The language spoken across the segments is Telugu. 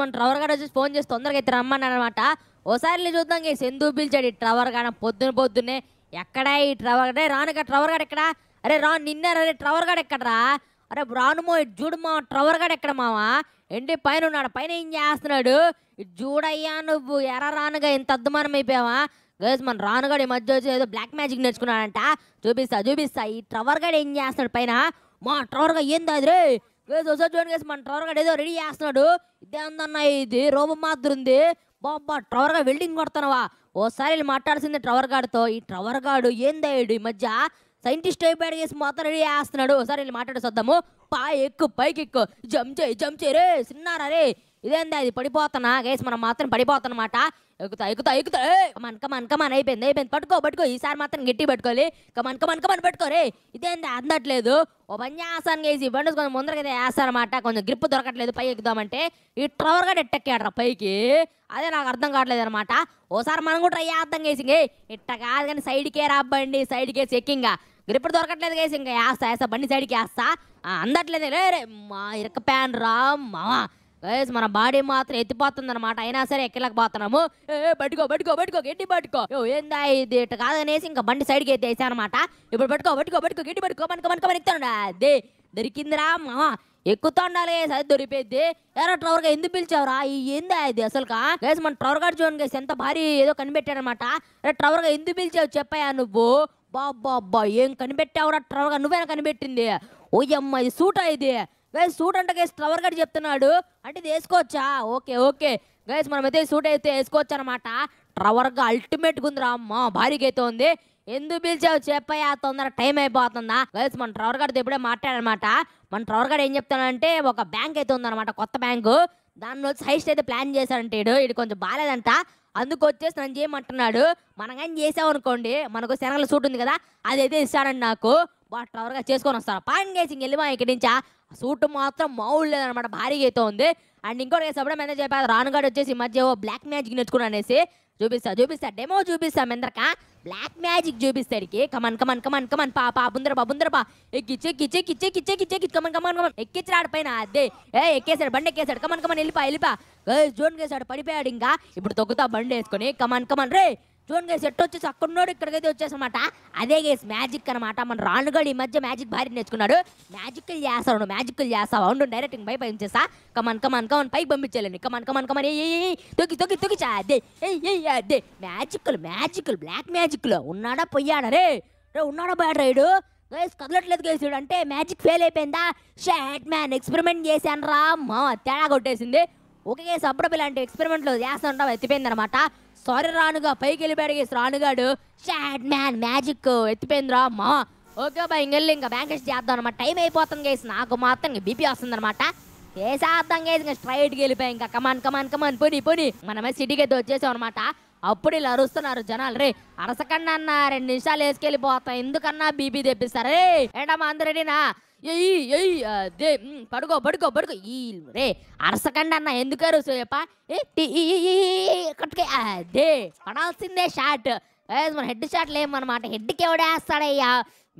మన ట్రవర్ గడ వచ్చి ఫోన్ చేసి తొందరగా అయితే అనమాట ఓసారి చూద్దాం ఎందుకు పిలిచాడు ఈ ట్రవర్ గడ పొద్దున పొద్దున్నే ఎక్కడా ఈ ట్రవర్ రే రానుగా ట్రవర్ గడ ఎక్కడా అరే రా నిన్న అరే ట్రవర్ గడ ఎక్కడరా అరే రానుమో ఇటు చూడు మా ట్రవర్ గడ ఎక్కడ మావా ఏంటి పైన ఉన్నాడు పైన ఏం చేస్తున్నాడు ఇటు చూడయ్యా నువ్వు ఎర్ర రానుగా ఇంత అద్దుమానం అయిపోయావా గైస్ మన రానుగాడు ఈ మధ్య వచ్చి ఏదో బ్లాక్ మ్యాజిక్ నేర్చుకున్నాడంట చూపిస్తా చూపిస్తా ఈ ట్రవర్ గడ ఏం చేస్తున్నాడు పైన మా ట్రవర్ ఏంది ఏం రే గేస్ ఒకసారి చూడండి గేస్ మన ట్రవర్గా ఏదో రెడీ చేస్తున్నాడు ఇదే అందన్న ఇది రోబో మాత్రం ఉంది బాబా ట్రవర్గా వెల్డింగ్ కొడుతున్నావా ఓసారి వీళ్ళు మాట్లాడుతుంది ట్రవర్ గాడితో ఈ ట్రవర్ గాడు ఏందయ్యాడు ఈ మధ్య సైంటిస్ట్ అయిపోయాడు చేసి మొత్తం రెడీ చేస్తున్నాడు ఒకసారి వీళ్ళు మాట్లాడేసొద్దాము పా ఎక్కు పైకి ఎక్కు జంప్ చేయి జంప్ చేయి రే సిన్నారా రే ఇదేందా ఇది పడిపోతున్నా గేస్ మనం మాత్రం పడిపోతున్నమాట ఎక్కుతా ఎక్కుతా ఎక్కుతా కమాన్ కమాన్ కమాన్ అయిపోయింది అయిపోయింది పట్టుకో పట్టుకో ఈసారి మాత్రం గట్టి పట్టుకోవాలి కమాన్ కమాన్ కమాన్ పట్టుకోరే ఇదేంది అందట్లేదు ఓ పన్యాసాన్ని వేసి బండి కొంచెం ముందరకైతే వేస్తారన్నమాట కొంచెం గ్రిప్ దొరకట్లేదు పై ఎక్కుదామంటే ఈ ట్రవర్ గడ ఎట్టెక్కాడరా పైకి అదే నాకు అర్థం కావట్లేదు అనమాట ఓసారి మనం కూడా ట్రై అర్థం చేసి ఇట్ట కాదు కానీ సైడ్కే రాబ్బండి సైడ్ కేసి ఎక్కింగా గ్రిప్ దొరకట్లేదు కేసి ఇంకా వేస్తా వేస్తా బండి సైడ్కి వేస్తా అందట్లేదు రే రే మా ఇరక ప్యాన్ రా మా గైస్ మన బాడీ మాత్రం ఎత్తిపోతుంది అనమాట అయినా సరే ఎక్కలేకపోతున్నాము పట్టుకో పట్టుకో పట్టుకో గట్టి పట్టుకో ఏందా ఇది ఇట్లా కాదనేసి ఇంకా బండి సైడ్కి అయితే అనమాట ఇప్పుడు పట్టుకో పట్టుకో పట్టుకో గట్టి పట్టుకో మనకు మనకు మన అదే దొరికిందిరా మా ఎక్కుతాండాలి సరి దొరికిపోయింది ఎరా ట్రవర్ గా ఎందుకు పిలిచావురా ఏందా ఇది అసలు గైస్ మన ట్రవర్ గారు చూడండి గైస్ ఎంత భారీ ఏదో అనమాట అరే ట్రవర్ గా ఎందుకు పిలిచావు చెప్పాయా నువ్వు బాబ్బా అబ్బా ఏం కనిపెట్టావురా ట్రవర్ గా నువ్వేనా కనిపెట్టింది ఓయమ్మ ఇది సూటా ఇది గైస్ సూట్ అంటే గైస్ ట్రవర్ గడి చెప్తున్నాడు అంటే ఇది వేసుకోవచ్చా ఓకే ఓకే గైస్ అయితే సూట్ అయితే వేసుకోవచ్చు అనమాట ట్రవర్గా అల్టిమేట్గా ఉందిరా అమ్మ భారీగా అయితే ఉంది ఎందుకు పిలిచావు చెప్పయ్యా తొందర టైం అయిపోతుందా గైస్ మన ట్రవర్ గారితో ఇప్పుడే మాట్లాడనమాట మన ట్రవర్ గారు ఏం చెప్తానంటే ఒక బ్యాంక్ అయితే ఉందన్నమాట కొత్త బ్యాంకు దానిలో సైస్ట్ అయితే ప్లాన్ చేశాడంటే ఇడు ఇది కొంచెం బాగాలేదంట అందుకు వచ్చేసి నన్ను చేయమంటున్నాడు మనం కానీ చేసామనుకోండి మనకు శనగల సూట్ ఉంది కదా అది అయితే ఇస్తాడండి నాకు వాడు ట్రవర్గా చేసుకొని వస్తాను పాయింట్ గేసింగ్ వెళ్ళిమా ఇక్కడి నుంచా సూట్ మాత్రం మామూలు లేదనమాట భారీగా అయితే ఉంది అండ్ ఇంకోటి సబ్డ మేనేజ్ చెప్పారు రానుగాడు వచ్చేసి మధ్య ఓ బ్లాక్ మ్యాజిక్ నేర్చుకుని అనేసి చూపిస్తా చూపిస్తా డెమో చూపిస్తా మెందరక బ్లాక్ మ్యాజిక్ చూపిస్తాడికి కమన్ కమన్ కమన్ కమన్ పా పా బుందర పా బుందర పా ఎక్కిచ్చే కిచ్చే కిచ్చే కిచ్చే కిచ్చే కి కమన్ కమన్ కమన్ ఎక్కించరాడు పైన అదే ఏ ఎక్కేసాడు బండి ఎక్కేసాడు కమన్ కమన్ వెళ్ళిపా వెళ్ళిపా జోన్ కేసాడు పడిపోయాడు ఇంకా ఇప్పుడు తొక్కుతా బండి వేసుకొని కమన్ కమన్ రే చూడండి గేస్ ఎట్టు వచ్చేసి అక్కడున్నాడు ఇక్కడికైతే వచ్చేసమాట అదే గేస్ మ్యాజిక్ అనమాట మన రాణుగాడు ఈ మధ్య మ్యాజిక్ భారీ నేర్చుకున్నాడు మ్యాజిక్లు చేస్తాడు మ్యాజిక్లు చేస్తావు అవును డైరెక్ట్ ఇంక పై పంపించేసా కమన్ కమన్ కమన్ పై పంపించాలండి కమన్ కమన్ కమన్ ఏ తొక్కి తొక్కి తొక్కి చా అదే అదే మ్యాజిక్లు మ్యాజిక్లు బ్లాక్ మ్యాజిక్లు ఉన్నాడా పోయాడా రే రే ఉన్నాడా పోయాడు రైడు గైస్ కదలట్లేదు గేస్ అంటే మ్యాజిక్ ఫెయిల్ అయిపోయిందా షాట్ మ్యాన్ ఎక్స్పెరిమెంట్ చేశాను రా మా తేడా కొట్టేసింది ఓకే గేస్ అప్పుడప్పుడు ఇలాంటి ఎక్స్పెరిమెంట్లు చేస్తుంటాం ఎత్తిపోయింది అనమాట సారీ రానుగా పైకి వెళ్ళిపోయాడు రానుగాడు షాట్ మ్యాన్ మ్యాజిక్ ఎత్తిపోయిందిరా అమ్మా ఓకే బా ఇంకెళ్ళి ఇంకా బ్యాంకేజ్ చేద్దాం అనమాట టైం అయిపోతుంది గేసి నాకు మాత్రం బీపీ వస్తుంది అనమాట చేసేద్దాం గేసి ఇంకా స్ట్రైట్కి వెళ్ళిపోయాయి ఇంకా కమాన్ కమాన్ కమాన్ పోనీ పోనీ మనమే సిటీకి అయితే వచ్చేసాం అనమాట అప్పుడు ఇలా అరుస్తున్నారు జనాలు రే అరసకన్నా అన్న రెండు నిమిషాలు వేసుకెళ్ళిపోతాం ఎందుకన్నా బీపీ తెప్పిస్తారు రే ఏంటమ్మా అందరు రెడీనా ఎయ్యి ఎయ్యి అదే పడుకో పడుకో పడుకో ఈ రే అరసకండి అన్న ఎందుకు అరుసేప కట్టుకే అదే పడాల్సిందే షాట్ మన హెడ్ షాట్లు ఏమన్నమాట హెడ్కి ఎవడేస్తాడయ్యా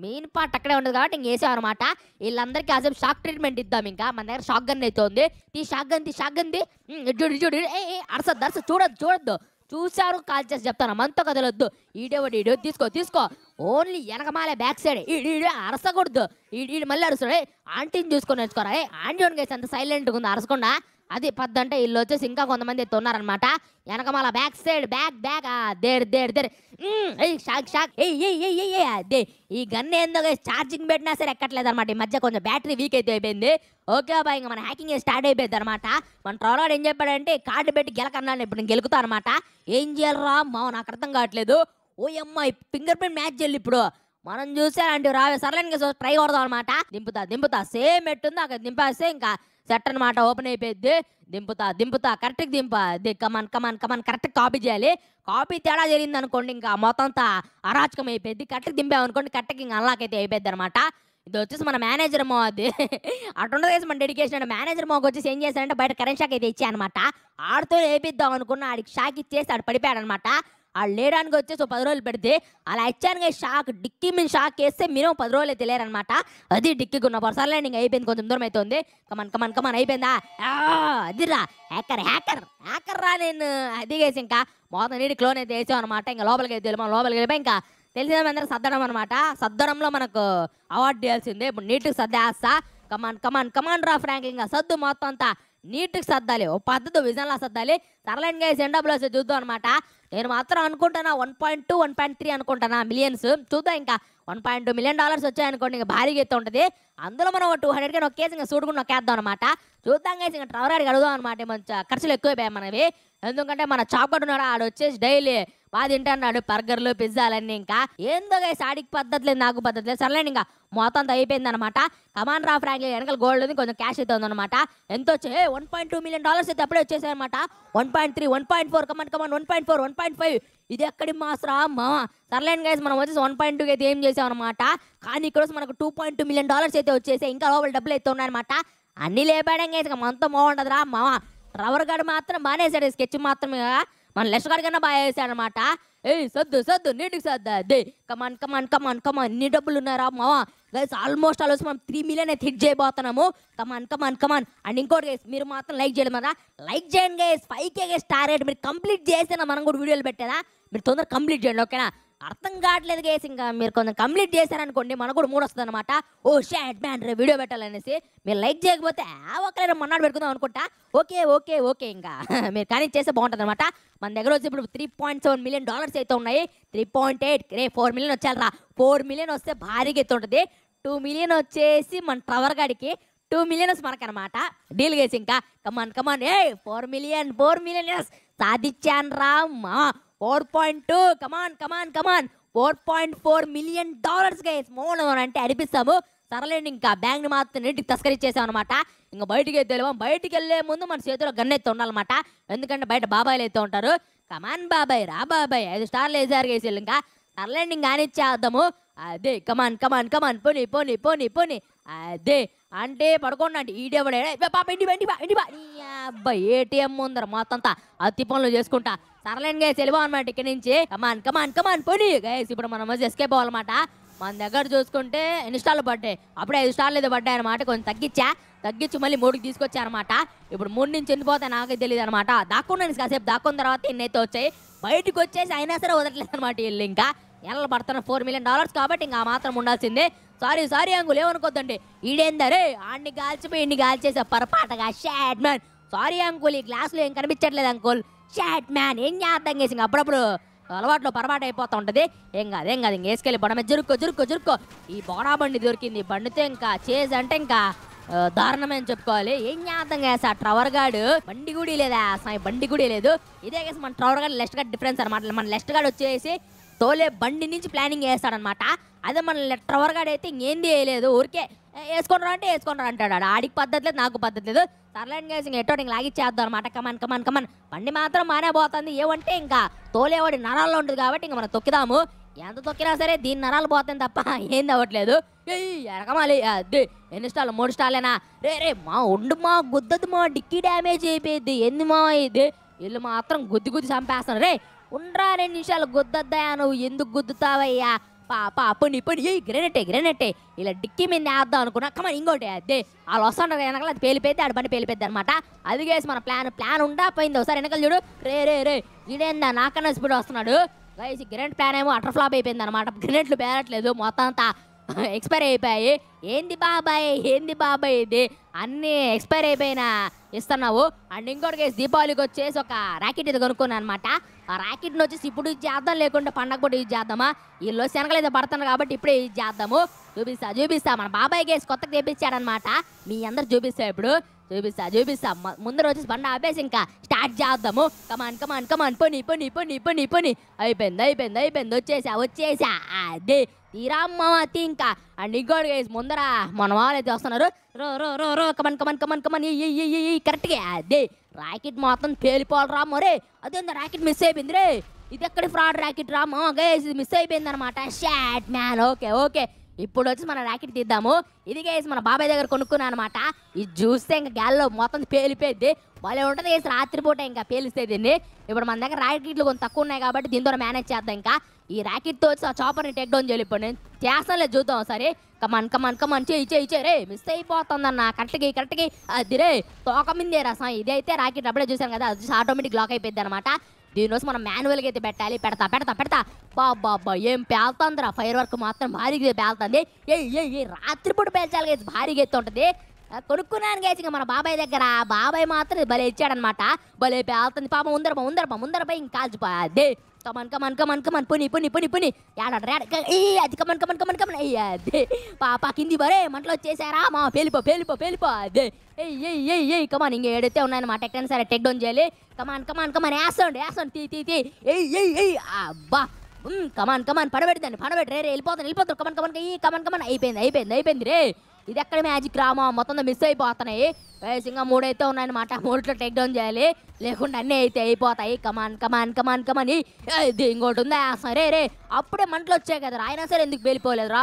మెయిన్ పార్ట్ అక్కడే ఉండదు కాబట్టి ఇంక వేసాం అనమాట వీళ్ళందరికీ అసలు షాక్ ట్రీట్మెంట్ ఇద్దాం ఇంకా మన దగ్గర షాక్ గన్ అయితే ఉంది తీ షాక్ గన్ తీ షాక్ గన్ చూడు చూడు ఏ అరసద్దు అరస చూడద్దు చూడద్దు చూశారు కాల్ చేసి చెప్తాను మనతో కదలొద్దు ఒకటి ఈడో తీసుకో తీసుకో ఓన్లీ వెనకమాలే బ్యాక్ సైడ్ ఈడు అరసకూడదు ఈడు మళ్ళీ అరుస్తాడు ఆంటీని చూసుకొని నేర్చుకోరా వన్ గేసి అంత సైలెంట్గా ఉంది అరసకుండా అది పద్దు అంటే వీళ్ళు వచ్చేసి ఇంకా కొంతమంది ఉన్నారనమాట వెనకమాల back side back back there there there shock shock అదే ఈ గన్ ఏందో ఛార్జింగ్ పెట్టినా సరే ఎక్కట్లేదు అనమాట ఈ మధ్య కొంచెం బ్యాటరీ వీక్ అయితే అయిపోయింది ఓకే బాయ్ ఇంకా మన హ్యాకింగ్ స్టార్ట్ అయిపోయింది అనమాట మన ట్రోలాడు ఏం చెప్పాడంటే కార్డు పెట్టి గెలకన్నాను ఇప్పుడు నేను గెలుకుతా అనమాట ఏం చేయాలరా మా నాకు అర్థం కావట్లేదు ఓ అమ్మాయి ఫింగర్ ప్రింట్ మ్యాచ్ చెల్లి ఇప్పుడు మనం చూసారంటే రావే సర్లేని ట్రై కొడదాం అనమాట దింపుతా దింపుతా సేమ్ ఎట్టుందో అక్కడ దింపేస్తే ఇంకా సెట్ అనమాట ఓపెన్ అయిపోయింది దింపుతా దింపుతా కరెక్ట్గా దింప కమాన్ కమాన్ కమాన్ కరెక్ట్గా కాపీ చేయాలి కాపీ తేడా జరిగింది అనుకోండి ఇంకా మొత్తం అంతా అరాచకం అయిపోయింది కరెక్ట్గా దింపామనుకోండి కరెక్ట్గా ఇంకా అన్లాక్ అయితే అయిపోయింది అనమాట ఇది వచ్చేసి మన మేనేజర్ మో అది అటుండదు మన డెడికేషన్ అంటే మేనేజర్ మోకి వచ్చేసి ఏం చేశాడంటే బయట కరెంట్ షాక్ అయితే ఇచ్చాయనమాట ఆడితో వేపిద్దాం అనుకున్న ఆడికి షాక్ ఇచ్చేసి ఆడు పడిపోయాడు అనమాట వాళ్ళు లేడానికి సో పది రోజులు పెడితే అలా ఇచ్చాను షాక్ డిక్కి మీద షాక్ వేస్తే మినిమం పది రోజులు అయితే లేరనమాట అది డిక్కి ఉన్న పర్సన్ ల్యాండింగ్ అయిపోయింది కొంచెం దూరం అవుతుంది కమన్ కమన్ కమన్ అయిపోయిందా అదిరా హ్యాకర్ హ్యాకర్ హ్యాకర్ రా నేను అదిగేసి ఇంకా మొత్తం నీటి క్లోన్ అయితే వేసాం అనమాట ఇంకా లోపలికి అయితే వెళ్ళిపోయి లోపలికి వెళ్ళిపోయి ఇంకా తెలిసిన అందరూ సద్దడం అనమాట సద్దడంలో మనకు అవార్డు చేయాల్సిందే ఇప్పుడు నీటికి వేస్తా కమాన్ కమాన్ కమాన్ రా ఫ్రాంక్ ఇంకా సద్దు మొత్తం అంతా నీటికి సర్దాలి ఓ పద్ధతి విజన్లా సర్దాలి సరళంగా సెండబ్లో చూద్దాం అనమాట నేను మాత్రం అనుకుంటానా one point two one point three అనుకుంటానా మిలియన్స్ చూద్దాం ఇంకా one point two million dollars వచ్చాయనుకోండి ఇంకా భారీగా గీత ఉంటుంది అందులో మనం టూ హండ్రెడ్ కానీ నొక్కేసి ఇంకా సూటుకుని నొక్కేద్దాం అనమాట చూద్దాం ఇంకా ట్రవరాడికి అడుగుదాం అనమాట మంచి ఖర్చులు ఎక్కువైపోయాయి మనవి ఎందుకంటే మన చాపట్ ఉన్నాడు ఆడు వచ్చేసి డైలీ బాగా తింటాడు బర్గర్లు పిజ్జాలన్నీ ఇంకా ఏందో గైస్ ఆడికి పద్ధతి లేదు నాకు పద్ధతి లేదు సర్లేండి ఇంకా మొత్తం అయిపోయింది అనమాట కమాన్ రా ఫ్రాంక్ వెనకాల గోల్డ్ ఉంది కొంచెం క్యాష్ అయితే ఉందన్నమాట ఎంత వచ్చే one point two million dollars అయితే అప్పుడే వచ్చేసాయి అనమాట one point three one point four come on come on one point four one point five ఇది ఎక్కడి మాస్రా మా సర్లేండి గైస్ మనం వచ్చేసి వన్ పాయింట్ టూకి అయితే ఏం చేసామన్నమాట కానీ ఇక్కడ మనకు two point two million dollars అయితే వచ్చేసాయి ఇంకా లోపల డబ్బులు అయితే ఉన్నాయన్నమాట అన్నీ లేపాడంగా ఇక మనతో బాగుంటుందిరా మా రవర్ గారు మాత్రం బానేసాడు స్కెచ్ మాత్రమే మన లెస్ గారి కన్నా బాగా వేసాడు అనమాట ఏయ్ సద్దు సద్దు నీటికి సద్దు దే కమాన్ కమాన్ కమాన్ కమాన్ నీ డబ్బులు ఉన్నారా మావా గైస్ ఆల్మోస్ట్ ఆల్మోస్ట్ మనం త్రీ మిలియన్ అయితే హిట్ చేయబోతున్నాము కమాన్ కమాన్ కమాన్ అండ్ ఇంకోటి గేస్ మీరు మాత్రం లైక్ చేయడం కదా లైక్ చేయండి guys five K guys target మీరు కంప్లీట్ చేసినా మనం కూడా వీడియోలు పెట్టేదా మీరు తొందరగా కంప్లీట్ చేయండి ఓకేనా అర్థం కావట్లేదు కేసు ఇంకా మీరు కొంచెం కంప్లీట్ చేశారనుకోండి మనకు కూడా మూడు వస్తుంది అనమాట ఓ షాట్ మ్యాన్ రే వీడియో పెట్టాలనేసి మీరు లైక్ చేయకపోతే ఆ ఒకరే మన్నాడు పెట్టుకుందాం అనుకుంటా ఓకే ఓకే ఓకే ఇంకా మీరు కానీ చేస్తే బాగుంటుంది అనమాట మన దగ్గర వచ్చి ఇప్పుడు three point seven million dollars అయితే ఉన్నాయి త్రీ పాయింట్ ఎయిట్ రే ఫోర్ మిలియన్ రా ఫోర్ మిలియన్ వస్తే భారీగా ఉంటుంది టూ మిలియన్ వచ్చేసి మన ట్రవర్ గాడికి టూ మిలియన్స్ మనకనమాట డీల్ చేసి ఇంకా కమాన్ కమాన్ ఏ ఫోర్ మిలియన్ ఫోర్ మిలియన్ సాధించాను రా four point two come on come on come on four point four million dollars guys మౌనం అంటే అనిపిస్తాము సరలేండి ఇంకా బ్యాంక్ని మాత్రం నీటికి తస్కరించేసాం అనమాట ఇంకా బయటికి వెళ్తే వెళ్ళాం బయటికి ముందు మన చేతిలో గన్ అయితే ఉండాలన్నమాట ఎందుకంటే బయట బాబాయ్లు అయితే ఉంటారు కమాన్ బాబాయ్ రా బాబాయ్ ఐదు స్టార్లు వేసారు గేసి ఇంకా సరలేండి ఇంకా అనిచ్చేద్దాము అదే కమాన్ కమాన్ కమాన్ పోనీ పోనీ పోనీ పోనీ అదే అంటే పడుకోండి అంటే ఈడేవాడే పాప ఇంటి బా ఇంటి బా ఇంటి బా అబ్బాయి ఏటీఎం ముందర మొత్తం అంతా అతి పనులు చేసుకుంటా సరలేను గైస్ అనమాట ఇక్కడ నుంచి కమాన్ కమాన్ కమాన్ పోనీ గైస్ ఇప్పుడు మనం ఎస్కేప్ అవ్వాలన్నమాట మన దగ్గర చూసుకుంటే ఎన్ని స్టార్లు పడ్డాయి అప్పుడే ఐదు స్టార్లు ఏదో పడ్డాయి అనమాట కొంచెం తగ్గించా తగ్గించి మళ్ళీ మూడుకి తీసుకొచ్చా అనమాట ఇప్పుడు మూడు నుంచి ఎండిపోతే నాకే తెలియదు అనమాట దాక్కున్నాను కాసేపు దాక్కున్న తర్వాత ఇన్నైతే వచ్చాయి బయటకు వచ్చేసి అయినా సరే వదలట్లేదు అనమాట వీళ్ళు ఇంకా నెలలు పడుతున్న ఫోర్ మిలియన్ డాలర్స్ కాబట్టి ఇంకా మాత్రం ఉండాల్సిందే సారీ సారీ అంగులు ఏమనుకోద్దండి ఈడేందరే ఆడిని కాల్చిపోయి ఇన్ని కాల్చేసే పొరపాటగా షాడ్ మ్యాన్ సారీ అంకుల్ ఈ గ్లాసులో ఏం కనిపించట్లేదు అంకుల్ షాట్ మ్యాన్ ఏం చేద్దాం చేసింది అప్పుడప్పుడు అలవాట్లో పొరపాటు అయిపోతూ ఉంటుంది ఏం కాదు ఏం కాదు ఇంక వేసుకెళ్ళి బండ జురుక్కో జురుక్కో జరుక్కో ఈ బోడా బండి దొరికింది బండితో ఇంకా చేజ్ అంటే ఇంకా దారుణమేం చెప్పుకోవాలి ఏం జ్ఞాపకం చేస్తా ట్రవర్ గార్డ్ బండి కూడా లేదా అసలు బండి కూడా లేదు ఇదే కేసు మన ట్రవర్ గాడు లెస్ట్ గార్డ్ డిఫరెన్స్ అనమాట మన లెస్ట్ గార్డ్ వచ్చేసి తోలే బండి నుంచి ప్లానింగ్ చేస్తాడనమాట అదే మన ట్రవర్ గార్డ్ అయితే ఇంకేం చేయలేదు ఊరికే వేసుకొని రా అంటే వేసుకొని రా అంటాడు ఆడికి పద్ధతి లేదు నాకు పద్ధతి లేదు సర్లైన్ గేసి ఇంక ఎటో నీకు లాగిచ్చేద్దాం అనమాట కమన్ కమన్ కమన్ బండి మాత్రం మానే పోతుంది ఏమంటే ఇంకా తోలేవాడి నరాల్లో ఉంటుంది కాబట్టి ఇంక మనం తొక్కిదాము ఎంత తొక్కినా సరే దీని నరాలు పోతుంది తప్ప ఏం అవ్వట్లేదు ఎరకమాలి అది ఎన్ని స్టాల్ మూడు స్టాలేనా రే రే మా ఉండు మా గుద్దదు మా డిక్కీ డ్యామేజ్ అయిపోయింది ఎందు మా ఇది ఇల్లు మాత్రం గుద్ది గుద్ది చంపేస్తాను రే ఉండ్రా రెండు నిమిషాలు గుద్దద్దాయా నువ్వు ఎందుకు గుద్దుతావయ్యా పాప పొని పొని ఏ గ్రెనెటే గ్రెనెటే ఇలా డిక్కి మీద వేద్దాం అనుకున్నా కమ ఇంకోటి అదే వాళ్ళు వస్తాను వెనకాల అది పేలిపోయింది ఆడ బండి పేలిపోయింది అనమాట అది కేసు మన ప్లాన్ ప్లాన్ ఉండా పోయింది ఒకసారి వెనకాల చూడు రే రే రే ఇదేందా నాకన్నా స్పీడ్ వస్తున్నాడు వయసు గ్రెనెట్ ప్లాన్ ఏమో అటర్ ఫ్లాప్ అయిపోయింది అనమాట గ్రెనెట్లు పేరట్లేదు మొత్తం అంతా ఎక్స్పైర్ అయిపోయాయి ఏంది బాబాయ్ ఏంది బాబాయ్ ఇది అన్నీ ఎక్స్పైర్ అయిపోయినా ఇస్తున్నావు అండ్ ఇంకోటి కేసు దీపావళికి వచ్చేసి ఒక ర్యాకెట్ ఇది కొనుక్కున్నాను అనమాట ఆ ర్యాకెట్ని వచ్చేసి ఇప్పుడు యూజ్ చేద్దాం లేకుంటే పండగ కూడా యూజ్ చేద్దామా వీళ్ళు శనగలు పడుతున్నారు కాబట్టి ఇప్పుడే యూజ్ చేద్దాము చూపిస్తా చూపిస్తా మన బాబాయ్ కేసు కొత్తగా తెప్పించాడనమాట మీ అందరు చూపిస్తా ఇప్పుడు చూపిస్తా చూపిస్తా ముందర వచ్చేసి బండ ఆపేసి ఇంకా స్టార్ట్ చేద్దాము కమాన్ కమాన్ కమాన్ పోనీ పోనీ పోనీ పోనీ పోనీ అయిపోయింది అయిపోయింది అయిపోయింది వచ్చేసా వచ్చేసా అదే తీరా అమ్మవతి ఇంకా అండ్ ఇంకోటి గైస్ ముందర మన వాళ్ళు అయితే వస్తున్నారు రో రో రో రో కమన్ కమన్ కమన్ కమన్ కరెక్ట్గా అదే రాకెట్ మొత్తం పేలిపోవాలరా మరే అదే రాకెట్ మిస్ అయిపోయింది రే ఇది ఎక్కడ ఫ్రాడ్ రాకెట్ రా మా గైస్ ఇది మిస్ అయిపోయింది అనమాట షాట్ మ్యాన్ ఓకే ఓకే ఇప్పుడు వచ్చి మన ర్యాకెట్ తీద్దాము ఇది గేసి మన బాబాయ్ దగ్గర కొనుక్కున్నాను అనమాట ఇది చూస్తే ఇంకా గాల్లో మొత్తం పేలిపోయింది వాళ్ళే ఉంటుంది గేసి రాత్రిపూట ఇంకా పేలిస్తే దీన్ని ఇప్పుడు మన దగ్గర ర్యాకెట్లు కొంత తక్కువ ఉన్నాయి కాబట్టి దీంతో మేనేజ్ చేద్దాం ఇంకా ఈ తో వచ్చి ఆ చాపర్ని టేక్ డౌన్ చేయాలి నేను చేస్తానులే చూద్దాం సరే కమాన్ కమాన్ కమాన్ చేయి చేయి చేయి రే మిస్ అన్న కరెక్ట్కి కరెక్ట్కి అది రే తోక మిందే రసం ఇదైతే రాకెట్ అప్పుడే చూసాను కదా అది ఆటోమేటిక్ లాక్ అయిపోయింది అనమాట దీనిరోజు మనం మాన్యువల్గా అయితే పెట్టాలి పెడతా పెడతా పెడతా బా ఏం పేలుతుందిరా ఫైర్ వర్క్ మాత్రం భారీగా పేలుతుంది ఏ ఏ ఏ రాత్రిపూట పేల్చాలి కదా భారీగా అయితే ఉంటుంది కొనుక్కున్నాను గేసి మన బాబాయ్ దగ్గర బాబాయ్ మాత్రం భలే ఇచ్చాడనమాట భలే పేలుతుంది పాపం ఉందరబా ఉందరబా ఉందరబా ఇంకా కాల్చిపోయాదే కమన్ కమన్ కమన్ కమన్ పోని పోని పోని పోని అది కమన్ కమన్ కమన్ కమన్ అదే పాప కింది బరే మంటలో వచ్చేసారా మా పేలిపో పేలిపో పేలిపో అదే ఎయ్ ఎయ్ ఎయ్ ఎయ్ కమాన్ ఇంకా ఏడైతే ఉన్నాయన్నమాట ఎక్కడైనా సరే టెక్ డౌన్ చేయాలి కమాన్ కమాన్ కమాన్ వేసండి వేసండి తీ తీ తీ ఎయ్ ఎయ్ ఎయ్ అబ్బా కమాన్ కమాన్ పడబెడదండి పడబెట్టి రే రే వెళ్ళిపోతాను వెళ్ళిపోతాను కమన్ కమన్ ఈ కమన్ కమన్ అయిపోయింది అయిపోయింది అయిపోయింది రే ఇది ఎక్కడ మ్యాజిక్ రామా మొత్తం మిస్ అయిపోతున్నాయి వేసింగా మూడైతే ఉన్నాయన్నమాట మూడు టేక్ డౌన్ చేయాలి లేకుండా అన్నీ అయితే అయిపోతాయి కమాన్ కమాన్ కమాన్ కమాని ఇది ఇంకోటి ఉందా సరే రే అప్పుడే మంటలు వచ్చాయి కదా అయినా సరే ఎందుకు పేలిపోలేదు రా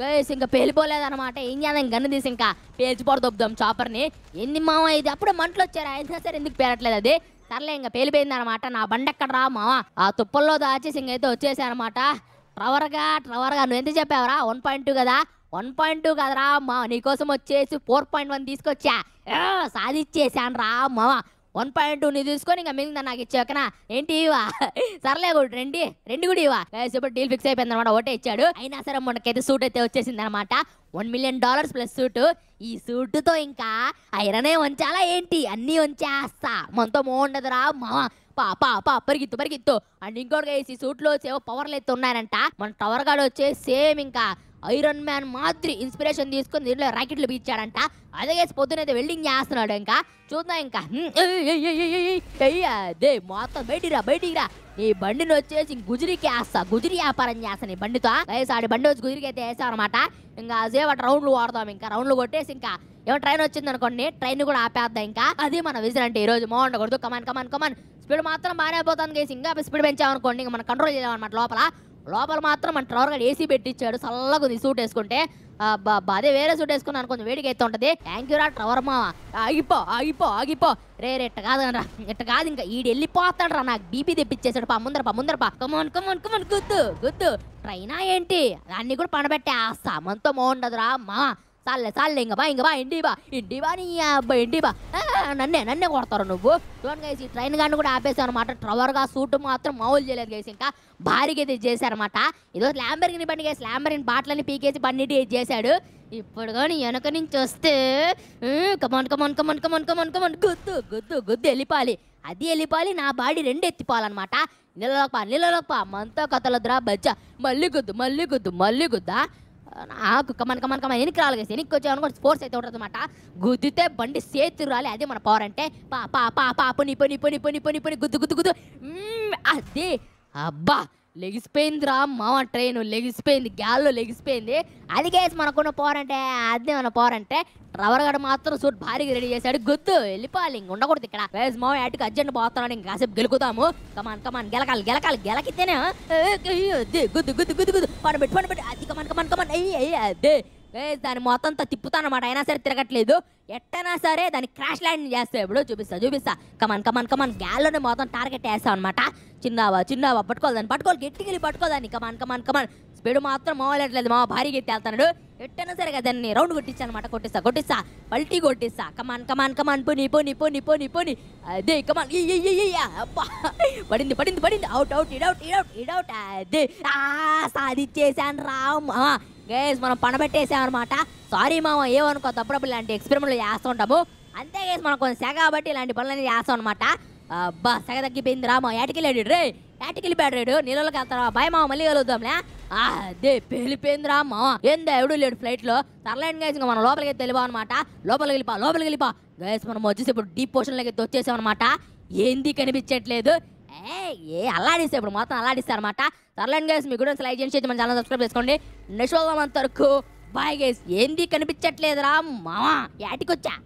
వేసి ఇంకా పేలిపోలేదు అనమాట ఏం చేద్దాం గన్ను తీసి ఇంకా పేల్చిపోడు దొబ్బుదాం చాపర్ని ఎన్ని మామ ఇది అప్పుడే మంటలు వచ్చారు అయినా సరే ఎందుకు పేరట్లేదు అది సర్లే ఇంకా పేలిపోయింది అనమాట నా బండి ఎక్కడ రా మావా ఆ తుప్పల్లో దాచేసి ఇంకైతే వచ్చేసాయి అనమాట ట్రవర్గా ట్రవర్గా నువ్వు ఎంత చెప్పావరా వన్ పాయింట్ టూ కదా వన్ పాయింట్ టూ కదరా మా నీకోసం వచ్చేసి ఫోర్ పాయింట్ వన్ తీసుకొచ్చా సాధిచ్చేసాను రా మామ వన్ పాయింట్ టూ నీ తీసుకొని ఇంకా మిగిలిన నాకు ఇచ్చాకనా ఏంటి ఇవా సర్లే కూడా రండి రెండు కూడా ఇవా ఇప్పుడు డీల్ ఫిక్స్ అయిపోయింది అనమాట ఒకటే ఇచ్చాడు అయినా సరే మనకైతే సూట్ అయితే వచ్చేసింది అనమాట one million dollars plus suit ఈ సూటుతో ఇంకా ఐరనే ఉంచాలా ఏంటి అన్నీ వంచేస్తా మనతో బాగుండదురా మామ పా పా పా పరిగిత్తు పరిగిత్తు అండ్ ఇంకోటి సూట్ సూట్లో వచ్చేవో పవర్లు అయితే ఉన్నారంట మన టవర్ గాడు వచ్చేసి సేమ్ ఇంకా ఐరన్ మ్యాన్ మాదిరి ఇన్స్పిరేషన్ తీసుకుని దీంట్లో రాకెట్లు బీచ్చాడంట అదే పొద్దునైతే వెల్డింగ్ చేస్తున్నాడు ఇంకా చూద్దాం ఇంకా అదే మొత్తం బయటికి రా బయటికి రా నీ బండిని వచ్చేసి గుజరికి వేస్తా గుజరి వ్యాపారం చేస్తా నీ బండితో వయసు బండి వచ్చి గుజరికి అయితే వేసాం అనమాట ఇంకా సేపటి రౌండ్లు వాడదాం ఇంకా రౌండ్లు కొట్టేసి ఇంకా ఏమో ట్రైన్ వచ్చింది అనుకోండి ట్రైన్ కూడా ఆపేద్దాం ఇంకా అది మన విజన్ అంటే ఈ రోజు మోహన్ కమాన్ కమాన్ కమాన్ స్పీడ్ మాత్రం బాగానే అయిపోతుంది ఇంకా స్పీడ్ పెంచామనుకోండి ఇంకా మనం కంట్రోల్ చేయలేమన్నమాట లోపల లోపల మాత్రం మన ట్రవర్ ఏసీ పెట్టించాడు చల్లగా ఉంది సూట్ వేసుకుంటే అదే వేరే సూట్ వేసుకున్నాను కొంచెం వేడికి అయితే ఉంటుంది థ్యాంక్ యూ రా ట్రవర్ మా ఆగిపో ఆగిపో ఆగిపో రే రే ఇట్ట కాదు రా ఇట్ట కాదు ఇంకా ఈడు వెళ్ళిపోతాడు రా నాకు బీపీ తెప్పించేసాడు పా ముందర పా ముందర పా కమోన్ కమోన్ కమోన్ గుత్తు గుత్తు ట్రైనా ఏంటి దాన్ని కూడా పనబెట్టే ఆ సామంతో మోండదురా మా చాలే చాలే ఇంక బా ఇంక బా ఇంటి బా ఇంటి బా నీ అబ్బా ఇంటి బా నన్నే నన్నే కొడతారు నువ్వు చూడండి గైస్ ట్రైన్ కానీ కూడా ఆపేసావు అనమాట ట్రవర్గా సూట్ మాత్రం మామూలు చేయలేదు గైస్ ఇంకా భారీగా ఇది చేశారనమాట ఇదో ల్యాంబర్గిని బండి గైస్ ల్యాంబర్గిని బాట్లని పీకేసి బండిటి చేశాడు ఇప్పుడు కానీ వెనక నుంచి వస్తే come on come on come on come on come on come on గుద్దు గుద్దు గుద్దు వెళ్ళిపోవాలి అది వెళ్ళిపోాలి నా బాడీ రెండు ఎత్తిపోవాలన్నమాట నీళ్ళలోపా మంతో మంతా ద్రా బజ్జ మళ్ళీ గుద్దు మళ్ళీ గుద్దు మళ్ళీ గుద్దా నాకు కమన్ కమన్ కమన్ ఎనికి రాలేదు ఎనికి వచ్చామనుకో స్పోర్ట్స్ అయితే ఉంటుంది అనమాట గుద్దితే బండి సేతు రాలి అదే మన పవర్ అంటే పా పా పా పా పొని పొని పొని పొని పొని పొని గుద్దు గుద్దు గుద్దు అదే అబ్బా లెగిసిపోయిందిరా మామ ట్రైన్ లెగిసిపోయింది గ్యాల్లో లెగిసిపోయింది అది కేసు మనకున్న పోరంటే అదే మన పోరంటే గడ మాత్రం సూట్ భారీగా రెడీ చేశాడు గుద్దు వెళ్ళిపోవాలి ఇంక ఉండకూడదు ఇక్కడ వేసు మామ యాటికి అర్జెంట్ పోతున్నాడు ఇంక కాసేపు గెలుకుతాము కమాన్ కమాన్ గెలకాలి గెలకాలి గెలకితేనే గుద్దు గుద్దు గుద్దు గుద్దు పని పెట్టు పండు పెట్టి అది కమాన్ కమాన్ కమాన్ అయ్యి అయ్యి అదే దాని మొత్తం తిప్పుతానమాట అయినా సరే తిరగట్లేదు ఎట్టైనా సరే దాన్ని క్రాష్ ల్యాండ్ చేస్తే ఇప్పుడు చూపిస్తా చూపిస్తా కమాన్ కమాన్ కమాన్ గ్యాల్లోనే మొత్తం టార్గెట్ వేస్తాం అనమాట చిన్నావా చిన్నావా పట్టుకోవాలి పట్టుకోవాలి గట్టికి వెళ్ళి పట్టుకోదాన్ని కమాన్ కమాన్ కమాన్ స్పీడ్ మాత్రం మావలేట్లేదు మా భారీగా ఎత్తి వెళ్తాడు ఎట్టైనా సరే దాన్ని రౌండ్ కొట్టించాను అనమాట కొట్టిస్తా కొట్టిస్తా పల్టీ కొట్టిస్తా కమాన్ కమాన్ కమాన్ పోని పోని పోని పోని పోని అదే కమాన్ అబ్బా పడింది పడింది పడింది అవుట్ అవుట్ ఇడౌట్ ఇడౌట్ ఇడౌట్ అదే సాధించేసాను రామ్ గేస్ మనం పనబెట్టేసామన్నమాట సారీ మామ ఏమనుకో తప్పుడప్పుడు ఇలాంటి ఎక్స్పెరిమెంట్లు చేస్తూ ఉంటాము అంతే గేస్ మనం కొంచెం సెగ బట్టి ఇలాంటి పనులన్నీ చేస్తాం అనమాట అబ్బా సగ తగ్గిపోయింది రామా ఏటకెళ్ళాడు రే ఏటకెళ్ళిపోయాడు రేడు నీళ్ళకి వెళ్తారా భయ మామ మళ్ళీ కలుగుతాంలే అదే పేలిపోయింది రామా ఏందా ఎవడు లేడు ఫ్లైట్లో సర్లైన్ గైస్ ఇంకా మనం లోపలికి తెలివా అనమాట లోపలికి వెళ్ళిపా లోపలికి వెళ్ళిపా గైస్ మనం వచ్చేసి ఇప్పుడు డీప్ పోర్షన్లోకి ఎత్తి వచ్చేసాం అనమాట ఏంది కనిపించట్లేదు ఏ ఏ అల్లాడిస్తే ఇప్పుడు మొత్తం అల్లాడిస్తారు అనమాట సర్లైన్ గైస్ మీ గురించి లైక్ చేసి మన ఛానల్ సబ్స్క్రైబ్ చేసుకోండి నెక్స్ట్ వరకు బాయ్ గైస్ ఏంది కనిపించట్లేదురా మామా ఏటికొచ్చా